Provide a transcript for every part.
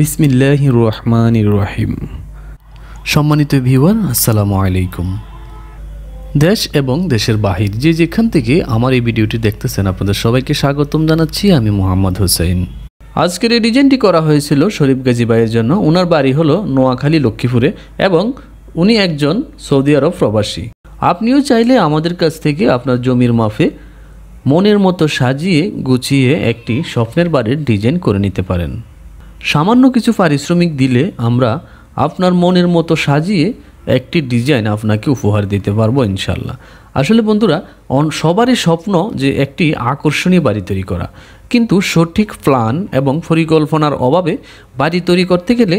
বিসমিল্লাহ রহমান রহিম সম্মানিত ভিওয়ার আসসালামু আলাইকুম দেশ এবং দেশের বাহির যে যেখান থেকে আমার এই ভিডিওটি দেখতেছেন আপনাদের সবাইকে স্বাগতম জানাচ্ছি আমি মোহাম্মদ হোসেন আজকের এই ডিজাইনটি করা হয়েছিল শরীফ গাজী ভাইয়ের জন্য ওনার বাড়ি হলো নোয়াখালী লক্ষ্মীপুরে এবং উনি একজন সৌদি আরব প্রবাসী আপনিও চাইলে আমাদের কাছ থেকে আপনার জমির মাফে মনের মতো সাজিয়ে গুছিয়ে একটি স্বপ্নের বাড়ির ডিজাইন করে নিতে পারেন সামান্য কিছু পারিশ্রমিক দিলে আমরা আপনার মনের মতো সাজিয়ে একটি ডিজাইন আপনাকে উপহার দিতে পারবো ইনশাল্লাহ আসলে বন্ধুরা সবারই স্বপ্ন যে একটি আকর্ষণীয় বাড়ি তৈরি করা কিন্তু সঠিক প্ল্যান এবং পরিকল্পনার অভাবে বাড়ি তৈরি করতে গেলে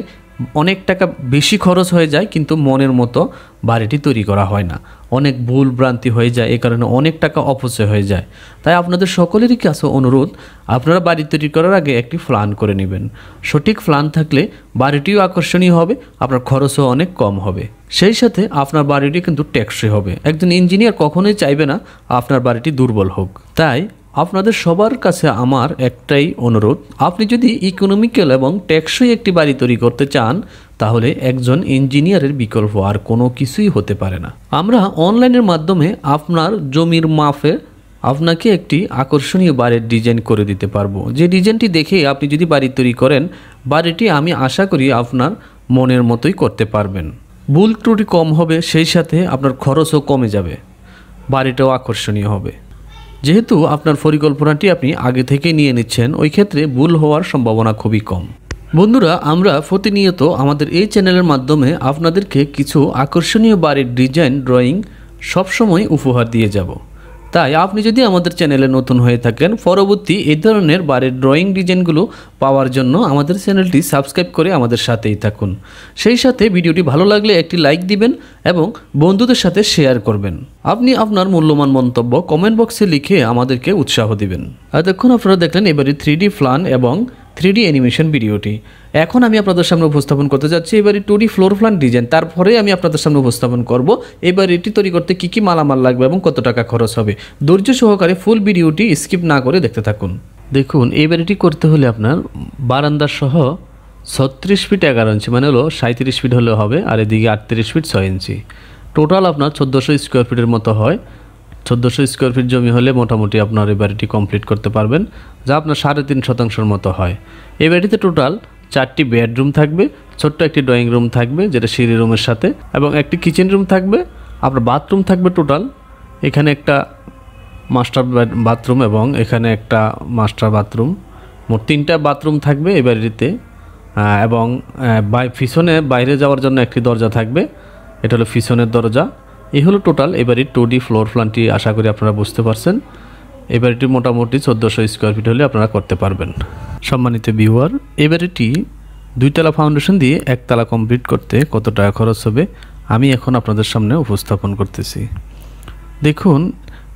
অনেক টাকা বেশি খরচ হয়ে যায় কিন্তু মনের মতো বাড়িটি তৈরি করা হয় না অনেক ভুল ভ্রান্তি হয়ে যায় এ কারণে অনেক টাকা অপচয় হয়ে যায় তাই আপনাদের সকলেরই কাছে অনুরোধ আপনারা বাড়ি তৈরি করার আগে একটি প্ল্যান করে নেবেন সঠিক প্ল্যান থাকলে বাড়িটিও আকর্ষণীয় হবে আপনার খরচও অনেক কম হবে সেই সাথে আপনার বাড়িটি কিন্তু ট্যাক্সি হবে একজন ইঞ্জিনিয়ার কখনোই চাইবে না আপনার বাড়িটি দুর্বল হোক তাই আপনাদের সবার কাছে আমার একটাই অনুরোধ আপনি যদি ইকোনমিক্যাল এবং টেকসই একটি বাড়ি তৈরি করতে চান তাহলে একজন ইঞ্জিনিয়ারের বিকল্প আর কোনো কিছুই হতে পারে না আমরা অনলাইনের মাধ্যমে আপনার জমির মাফে আপনাকে একটি আকর্ষণীয় বাড়ির ডিজাইন করে দিতে পারবো যে ডিজাইনটি দেখে আপনি যদি বাড়ি তৈরি করেন বাড়িটি আমি আশা করি আপনার মনের মতোই করতে পারবেন ভুল ত্রুটি কম হবে সেই সাথে আপনার খরচও কমে যাবে বাড়িটাও আকর্ষণীয় হবে যেহেতু আপনার পরিকল্পনাটি আপনি আগে থেকে নিয়ে নিচ্ছেন ওই ক্ষেত্রে ভুল হওয়ার সম্ভাবনা খুবই কম বন্ধুরা আমরা প্রতিনিয়ত আমাদের এই চ্যানেলের মাধ্যমে আপনাদেরকে কিছু আকর্ষণীয় বাড়ির ডিজাইন ড্রয়িং সবসময় উপহার দিয়ে যাব তাই আপনি যদি আমাদের চ্যানেলে নতুন হয়ে থাকেন পরবর্তী এই ধরনের বাড়ির ড্রয়িং ডিজাইনগুলো পাওয়ার জন্য আমাদের চ্যানেলটি সাবস্ক্রাইব করে আমাদের সাথেই থাকুন সেই সাথে ভিডিওটি ভালো লাগলে একটি লাইক দিবেন এবং বন্ধুদের সাথে শেয়ার করবেন আপনি আপনার মূল্যমান মন্তব্য কমেন্ট বক্সে লিখে আমাদেরকে উৎসাহ দিবেন এতক্ষণ আপনারা দেখলেন এবারে থ্রি ফ্লান এবং থ্রিডি অ্যানিমেশন ভিডিওটি এখন আমি আপনাদের সামনে উপস্থাপন করতে যাচ্ছি এবারে টুডি ফ্লোর প্ল্যান ডিজাইন তারপরে আমি আপনাদের সামনে উপস্থাপন করব এবার এটি তৈরি করতে কী কী মালামাল লাগবে এবং কত টাকা খরচ হবে ধৈর্য সহকারে ফুল ভিডিওটি স্কিপ না করে দেখতে থাকুন দেখুন এবার এটি করতে হলে আপনার বারান্দা সহ ছত্রিশ ফিট এগারো ইঞ্চি মানে হলো সাঁত্রিশ ফিট হলে হবে আর এদিকে আটত্রিশ ফিট ছয় ইঞ্চি টোটাল আপনার চোদ্দোশো স্কোয়ার ফিটের মতো হয় চোদ্দোশো স্কোয়ার ফিট জমি হলে মোটামুটি আপনার এই বাড়িটি কমপ্লিট করতে পারবেন যা আপনার সাড়ে তিন শতাংশের মতো হয় এই বাড়িতে টোটাল চারটি বেডরুম থাকবে ছোট্ট একটি ড্রয়িং রুম থাকবে যেটা সিঁড়ি রুমের সাথে এবং একটি কিচেন রুম থাকবে আপনার বাথরুম থাকবে টোটাল এখানে একটা মাস্টার বাথরুম এবং এখানে একটা মাস্টার বাথরুম মোট তিনটা বাথরুম থাকবে এই বাড়িতে এবং পিছনে বাইরে যাওয়ার জন্য একটি দরজা থাকবে এটা হলো পিছনের দরজা এই হলো টোটাল এবারে টু ডি ফ্লোর প্ল্যানটি আশা করি আপনারা বুঝতে পারছেন এবারটি মোটামুটি চোদ্দোশো স্কোয়ার ফিট হলে আপনারা করতে পারবেন সম্মানিত ভিউয়ার এবারেটি দুইতলা ফাউন্ডেশন দিয়ে একতলা কমপ্লিট করতে কত টাকা খরচ হবে আমি এখন আপনাদের সামনে উপস্থাপন করতেছি দেখুন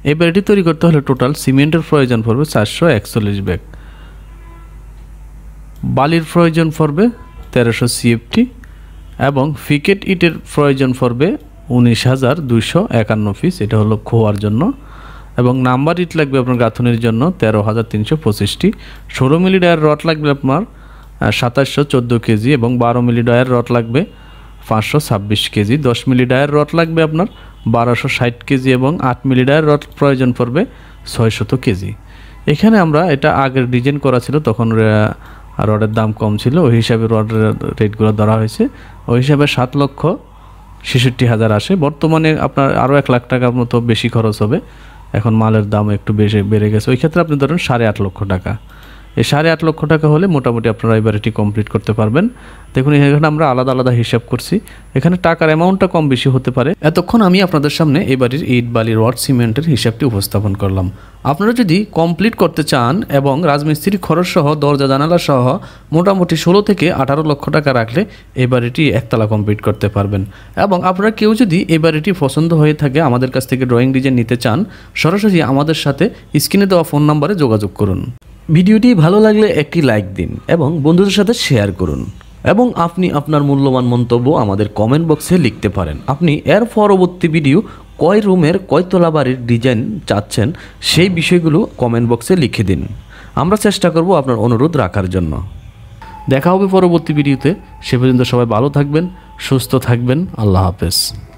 এই তৈরি করতে হলে টোটাল সিমেন্টের প্রয়োজন পড়বে চারশো একচল্লিশ ব্যাগ বালির প্রয়োজন পড়বে তেরোশো সিএফটি এবং ফিকেট ইটের প্রয়োজন পড়বে উনিশ হাজার দুইশো একান্ন পিস এটা হলো খোয়ার জন্য এবং নাম্বার ইট লাগবে আপনার গাঁথনির জন্য তেরো হাজার তিনশো পঁচিশটি ষোলো মিলি ডায়ার রড লাগবে আপনার সাতাশশো চোদ্দো কেজি এবং বারো মিলি ডায়ার রড লাগবে পাঁচশো ছাব্বিশ কেজি দশ মিলি ডায়ার রড লাগবে আপনার বারোশো ষাট কেজি এবং আট মিলি ডায়ার রড প্রয়োজন পড়বে ছয়শত কেজি এখানে আমরা এটা আগের ডিজাইন করা ছিল তখন রডের দাম কম ছিল ওই হিসাবে রডের রেটগুলো ধরা হয়েছে ওই হিসাবে সাত লক্ষ ছেষট্টি হাজার আসে বর্তমানে আপনার আরও এক লাখ টাকার মতো বেশি খরচ হবে এখন মালের দাম একটু বেশি বেড়ে গেছে ওই ক্ষেত্রে আপনি ধরুন সাড়ে আট লক্ষ টাকা এই সাড়ে আট লক্ষ টাকা হলে মোটামুটি আপনারা এবার এটি কমপ্লিট করতে পারবেন দেখুন এখানে আমরা আলাদা আলাদা হিসাব করছি এখানে টাকার অ্যামাউন্টটা কম বেশি হতে পারে এতক্ষণ আমি আপনাদের সামনে এবারের ইট বালি রড সিমেন্টের হিসাবটি উপস্থাপন করলাম আপনারা যদি কমপ্লিট করতে চান এবং রাজমিস্ত্রির খরচ সহ দরজা জানালা সহ মোটামুটি ষোলো থেকে আঠারো লক্ষ টাকা রাখলে এই বাড়িটি একতলা কমপ্লিট করতে পারবেন এবং আপনারা কেউ যদি এই বাড়িটি পছন্দ হয়ে থাকে আমাদের কাছ থেকে ড্রয়িং ডিজাইন নিতে চান সরাসরি আমাদের সাথে স্ক্রিনে দেওয়া ফোন নাম্বারে যোগাযোগ করুন ভিডিওটি ভালো লাগলে একটি লাইক দিন এবং বন্ধুদের সাথে শেয়ার করুন এবং আপনি আপনার মূল্যবান মন্তব্য আমাদের কমেন্ট বক্সে লিখতে পারেন আপনি এর পরবর্তী ভিডিও কয় রুমের কয়তলা বাড়ির ডিজাইন চাচ্ছেন সেই বিষয়গুলো কমেন্ট বক্সে লিখে দিন আমরা চেষ্টা করব আপনার অনুরোধ রাখার জন্য দেখা হবে পরবর্তী ভিডিওতে সে পর্যন্ত সবাই ভালো থাকবেন সুস্থ থাকবেন আল্লাহ হাফেজ